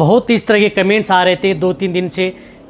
बहुत इस तरह के कमेंट्स आ रहे थे दो तीन दिन से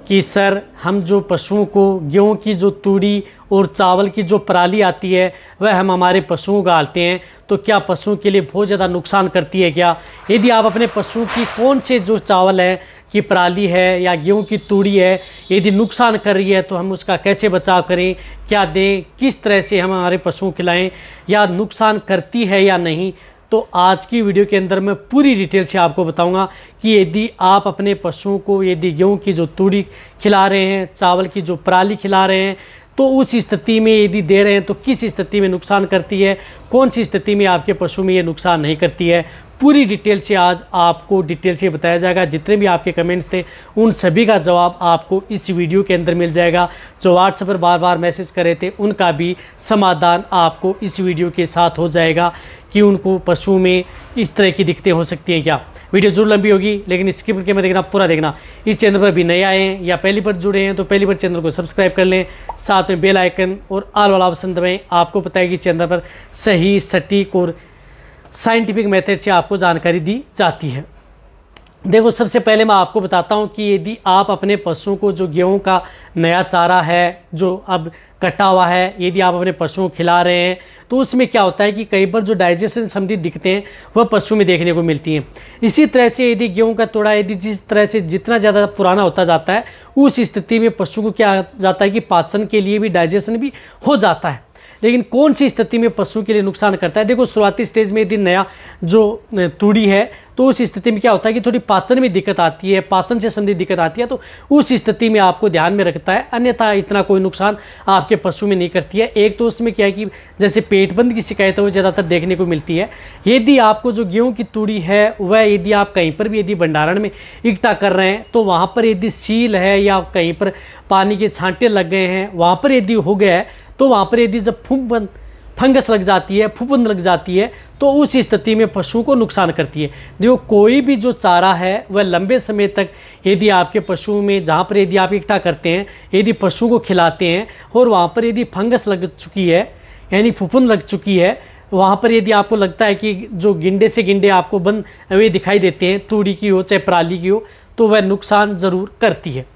कि सर हम जो पशुओं को गेहूं की जो तूड़ी और चावल की जो पराली आती है वह हम हमारे पशुओं को आते हैं तो क्या पशुओं के लिए बहुत ज़्यादा नुकसान करती है क्या यदि आप अपने पशुओं की कौन से जो चावल है कि पराली है या गेहूं की तूड़ी है यदि नुकसान कर रही है तो हम उसका कैसे बचाव करें क्या दें किस तरह से हम हमारे पशुओं खिलाएँ या नुकसान करती है या नहीं तो आज की वीडियो के अंदर मैं पूरी डिटेल से आपको बताऊंगा कि यदि आप अपने पशुओं को यदि गेहूं की जो तूड़ी खिला रहे हैं चावल की जो पराली खिला रहे हैं तो उस स्थिति में यदि दे रहे हैं तो किस स्थिति में नुकसान करती है कौन सी स्थिति में आपके पशु में ये नुकसान नहीं करती है पूरी डिटेल से आज आपको डिटेल से बताया जाएगा जितने भी आपके कमेंट्स थे उन सभी का जवाब आपको इस वीडियो के अंदर मिल जाएगा जो व्हाट्सएप पर बार बार मैसेज कर रहे थे उनका भी समाधान आपको इस वीडियो के साथ हो जाएगा कि उनको पशु में इस तरह की दिक्कतें हो सकती हैं क्या वीडियो जरूर लंबी होगी लेकिन स्क्रिप्ट के में देखना पूरा देखना इस चैनल पर भी नए आए हैं या पहली बार जुड़े हैं तो पहली बार चैनल को सब्सक्राइब कर लें साथ में बेल आइकन और आल वाला ऑप्शन दबाएँ आपको पता है कि चैनल पर सही सटीक और साइंटिफिक मेथड से आपको जानकारी दी जाती है देखो सबसे पहले मैं आपको बताता हूँ कि यदि आप अपने पशुओं को जो गेहूं का नया चारा है जो अब कटा हुआ है यदि आप अपने पशुओं को खिला रहे हैं तो उसमें क्या होता है कि कई बार जो डाइजेशन संबंधी दिखते हैं वह पशु में देखने को मिलती हैं इसी तरह से यदि गेहूं का तोड़ा यदि जिस तरह से जितना ज़्यादा पुराना होता जाता है उस स्थिति में पशु को क्या जाता है कि पाचन के लिए भी डाइजेशन भी हो जाता है लेकिन कौन सी स्थिति में पशु के लिए नुकसान करता है देखो शुरुआती स्टेज में यदि नया जो तुड़ी है तो उस स्थिति में क्या होता है कि थोड़ी पाचन में दिक्कत आती है पाचन से संबंधित दिक्कत आती है तो उस स्थिति में आपको ध्यान में रखता है अन्यथा इतना कोई नुकसान आपके पशु में नहीं करती है एक तो उसमें क्या है कि जैसे पेट बंद की शिकायत है वो ज़्यादातर देखने को मिलती है यदि आपको जो गेहूँ की तूड़ी है वह यदि आप कहीं पर भी यदि भंडारण में इकट्ठा कर रहे हैं तो वहाँ पर यदि सील है या कहीं पर पानी के छांटे लग गए हैं वहाँ पर यदि हो गया है तो वहाँ पर यदि जब फूम बंद फंगस लग जाती है फुपन लग जाती है तो उस स्थिति में पशु को नुकसान करती है देखो कोई भी जो चारा है वह लंबे समय तक यदि आपके पशु में जहाँ पर यदि आप इकट्ठा करते हैं यदि पशु को खिलाते हैं और वहाँ पर यदि फंगस लग चुकी है यानी फुफुन लग चुकी है वहाँ पर यदि आपको लगता है कि जो गिंडे से गिंडे आपको बंद वे दिखाई देते हैं तूड़ी की हो चाहे पराली की हो तो वह नुकसान ज़रूर करती है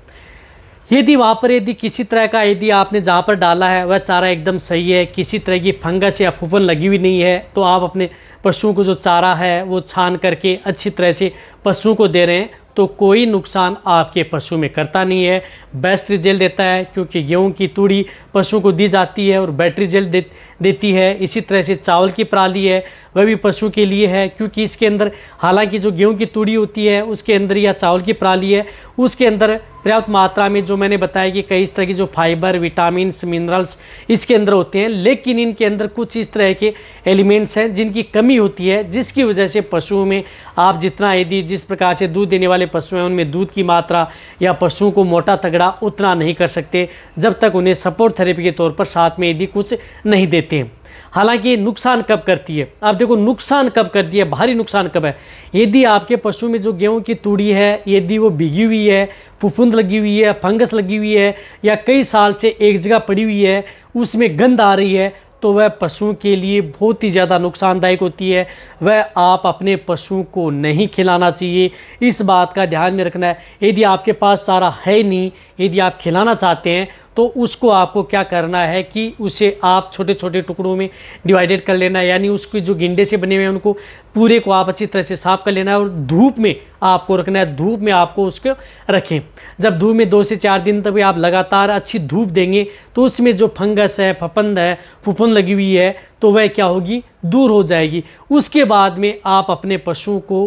यदि वहाँ पर यदि किसी तरह का यदि आपने जहाँ पर डाला है वह चारा एकदम सही है किसी तरह की फंगस या फूफन लगी हुई नहीं है तो आप अपने पशुओं को जो चारा है वो छान करके अच्छी तरह से पशुओं को दे रहे हैं तो कोई नुकसान आपके पशु में करता नहीं है बेस्ट रिजल्ट देता है क्योंकि गेहूं की तूड़ी पशु को दी जाती है और बैटरी रिजल्ट दे, देती है इसी तरह से चावल की पराली है वह भी पशु के लिए है क्योंकि इसके अंदर हालांकि जो गेहूं की तूड़ी होती है उसके अंदर या चावल की पराली है उसके अंदर पर्याप्त मात्रा में जो मैंने बताया कि कई इस तरह की जो फाइबर विटामिन मिनरल्स इसके अंदर होते हैं लेकिन इनके अंदर कुछ इस तरह के एलिमेंट्स हैं जिनकी कमी होती है जिसकी वजह से पशुओं में आप जितना यदि जिस प्रकार से दूध देने वाले पशु हैं उनमें दूध की मात्रा या पशुओं को मोटा तगड़ा उतना नहीं कर सकते जब तक उन्हें सपोर्ट थेरेपी के तौर पर साथ में यदि कुछ नहीं देते हैं हालांकि नुकसान कब करती है आप देखो नुकसान कब करती है भारी नुकसान कब है यदि आपके पशु में जो गेहूं की तूड़ी है यदि वो भिगी हुई है फुफुंद लगी हुई है फंगस लगी हुई है या कई साल से एक जगह पड़ी हुई है उसमें गंध आ रही है तो वह पशुओं के लिए बहुत ही ज़्यादा नुकसानदायक होती है वह आप अपने पशुओं को नहीं खिलाना चाहिए इस बात का ध्यान में रखना है यदि आपके पास चारा है नहीं यदि आप खिलाना चाहते हैं तो उसको आपको क्या करना है कि उसे आप छोटे छोटे टुकड़ों में डिवाइडेड कर लेना यानी उसके जो गिंडे से बने हुए हैं उनको पूरे को आप अच्छी तरह से साफ कर लेना है और धूप में आपको रखना है धूप में आपको उसको रखें जब धूप में दो से चार दिन तक आप लगातार अच्छी धूप देंगे तो उसमें जो फंगस है फपंद है फुफन लगी हुई है तो वह क्या होगी दूर हो जाएगी उसके बाद में आप अपने पशुओं को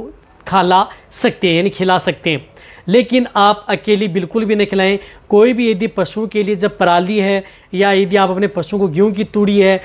खिला सकते हैं यानी खिला सकते हैं लेकिन आप अकेली बिल्कुल भी नहीं खिलाएं कोई भी यदि पशुओं के लिए जब पराली है या यदि आप अपने पशुओं को गेहूँ की तूड़ी है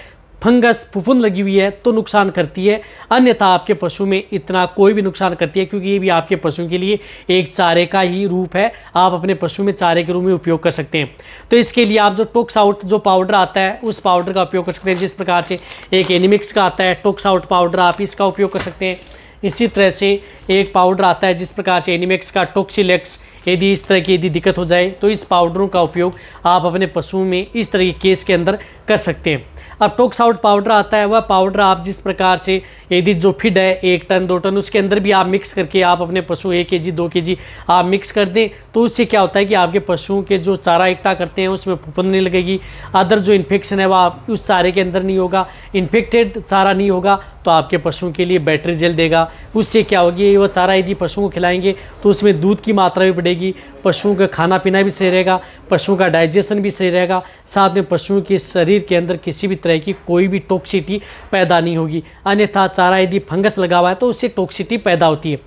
फंगस फुफुन लगी हुई है तो नुकसान करती है अन्यथा आपके पशु में इतना कोई भी नुकसान करती है क्योंकि ये भी आपके पशु के लिए एक चारे का ही रूप है आप अपने पशु में चारे के रूप में उपयोग कर सकते हैं तो इसके लिए आप जो टोक्स आउट जो पाउडर आता है उस पाउडर का उपयोग कर सकते हैं जिस प्रकार से एक एनिमिक्स का आता है टोक्स आउट पाउडर आप इसका उपयोग कर सकते हैं इसी तरह से एक पाउडर आता है जिस प्रकार से एनिमेक्स का टोक्सिलेक्स यदि इस तरह की यदि दिक्कत हो जाए तो इस पाउडरों का उपयोग आप अपने पशुओं में इस तरह के केस के अंदर कर सकते हैं अब टोक्स आउट पाउडर आता है वह पाउडर आप जिस प्रकार से यदि जो फिड है एक टन दो टन उसके अंदर भी आप मिक्स करके आप अपने पशु एक के जी दो के जी आप मिक्स कर दें तो उससे क्या होता है कि आपके पशुओं के जो चारा इकट्ठा करते हैं उसमें फूपन नहीं लगेगी अदर जो इन्फेक्शन है वह उस चारे के अंदर नहीं होगा इन्फेक्टेड चारा नहीं होगा तो आपके पशुओं के लिए बैटरी जेल देगा उससे क्या होगी रही वो चारा यदि पशुओं को खिलाएंगे तो उसमें दूध की मात्रा भी बढ़ेगी पशुओं का खाना पीना भी सही रहेगा पशुओं का डाइजेशन भी सही रहेगा साथ में पशुओं के शरीर के अंदर किसी भी तरह की कोई भी टॉक्सिटी पैदा नहीं होगी अन्यथा चारा यदि फंगस लगा हुआ है तो उससे टॉक्सिटी पैदा होती है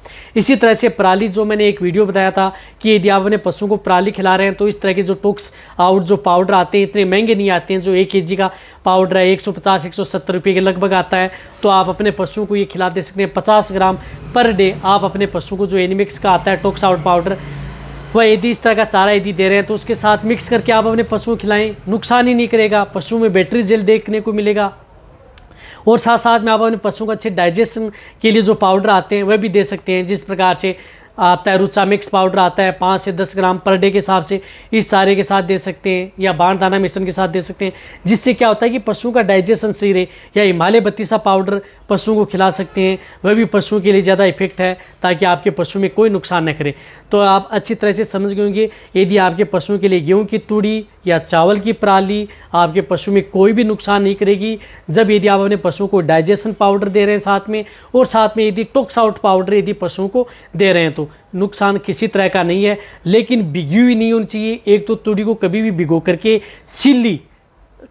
इसी तरह से पराली जो मैंने एक वीडियो बताया था कि यदि आप अपने पशुओं को पराली खिला रहे हैं तो इस तरह के जो टोक्स आउट जो पाउडर आते हैं इतने महंगे नहीं आते हैं जो एक के का पाउडर है एक सौ के लगभग आता है तो आप अपने पशुओं को ये खिला दे सकते हैं पचास ग्राम पर डे आप अपने पशु को जो एनिमिक्स का आता है टोक्स आउट पाउडर वह यदि इस तरह का चारा यदि दे रहे हैं तो उसके साथ मिक्स करके आप अपने पशु को खिलाएं नुकसान ही नहीं करेगा पशु में बैटरी जेल देखने को मिलेगा और साथ साथ में आप अपने पशुओं को अच्छे डाइजेशन के लिए जो पाउडर आते हैं वह भी दे सकते हैं जिस प्रकार से आता रुचा मिक्स पाउडर आता है पाँच से दस ग्राम पर डे के हिसाब से इस सारे के साथ दे सकते हैं या बाण दाना मिश्रण के साथ दे सकते हैं जिससे क्या होता है कि पशुओं का डाइजेशन सही रहे या हिमालय बत्तीसा पाउडर पशुओं को खिला सकते हैं वह भी पशुओं के लिए ज़्यादा इफेक्ट है ताकि आपके पशु में कोई नुकसान न करे तो आप अच्छी तरह से समझ गए होंगे यदि आपके पशुओं के लिए गेहूँ की तूड़ी या चावल की पराली आपके पशु में कोई भी नुकसान नहीं करेगी जब यदि आप अपने पशुओं को डाइजेशन पाउडर दे रहे हैं साथ में और साथ में यदि टोक्स आउट पाउडर यदि पशुओं को दे रहे हैं तो नुकसान किसी तरह का नहीं है लेकिन भिगी हुई नहीं होनी चाहिए एक तो तुड़ी को कभी भी भिगो करके सिल्ली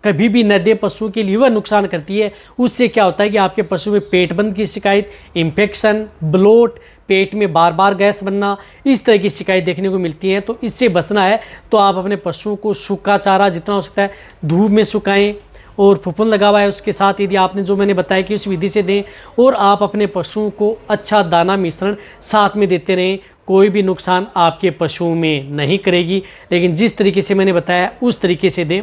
कभी भी न पशुओं के लिए वह नुकसान करती है उससे क्या होता है कि आपके पशु में पेट बंद की शिकायत इन्फेक्शन ब्लोट पेट में बार बार गैस बनना इस तरह की शिकायत देखने को मिलती है तो इससे बचना है तो आप अपने पशुओं को सूखा चारा जितना हो सकता है धूप में सुखाएं और फुफुन लगा हुआ है उसके साथ यदि आपने जो मैंने बताया कि उस विधि से दें और आप अपने पशुओं को अच्छा दाना मिश्रण साथ में देते रहें कोई भी नुकसान आपके पशुओं में नहीं करेगी लेकिन जिस तरीके से मैंने बताया उस तरीके से दें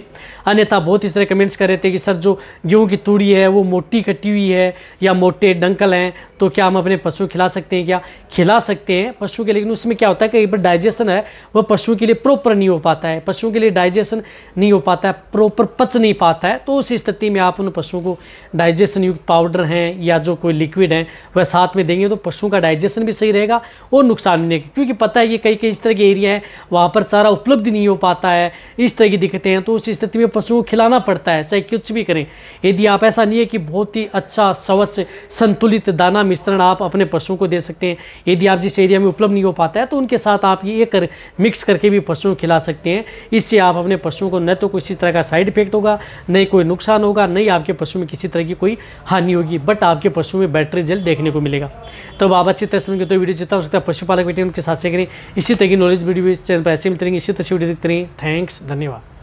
अन्यथा बहुत इस तरह कमेंट्स कर रहे थे कि सर जो गेहूँ की तूड़ी है वो मोटी कटी हुई है या मोटे डंकल हैं तो क्या हम अपने पशु खिला सकते हैं क्या खिला सकते हैं पशु के लेकिन उसमें क्या होता है कई बार डाइजेशन है वह पशु के लिए प्रॉपर नहीं हो पाता है पशुओं के लिए डाइजेशन नहीं हो पाता है प्रॉपर पच नहीं पाता है तो उस स्थिति में आप उन पशुओं को डाइजेशन युक्त पाउडर हैं या जो कोई लिक्विड है वह साथ में देंगे तो पशुओं का डाइजेशन भी सही रहेगा और नुकसान भी होने की क्योंकि पता है कि कई कई इस तरह के एरिया हैं वहाँ पर चारा उपलब्ध नहीं हो पाता है इस तरह की दिक्कतें हैं तो उस स्थिति में पशुओं को खिलाना पड़ता है चाहे कुछ भी करें यदि आप ऐसा नहीं है कि बहुत ही अच्छा स्वच्छ संतुलित दाना मिश्रण आप अपने पशुओं को दे सकते हैं यदि आप जिस एरिया में उपलब्ध नहीं हो पाता है तो उनके साथ आप ये कर मिक्स करके भी पशुओं को खिला सकते हैं इससे आप अपने पशुओं को न तो किसी तरह का साइड इफेक्ट होगा न कोई नुकसान होगा न आपके पशु में किसी तरह की कोई हानि होगी बट आपके पशु में बैटरी रिजल्ट देखने को मिलेगा तो आप अच्छी तरह समझेंगे तो वीडियो जितना हो सकता है पशुपालक बेटे उनके साथ से करें इसी तरह की नॉलेज वीडियो इस चैनल पर ऐसे मिलते रहेंगे इसी तरह से वीडियो देखते रहेंगे थैंक्स धन्यवाद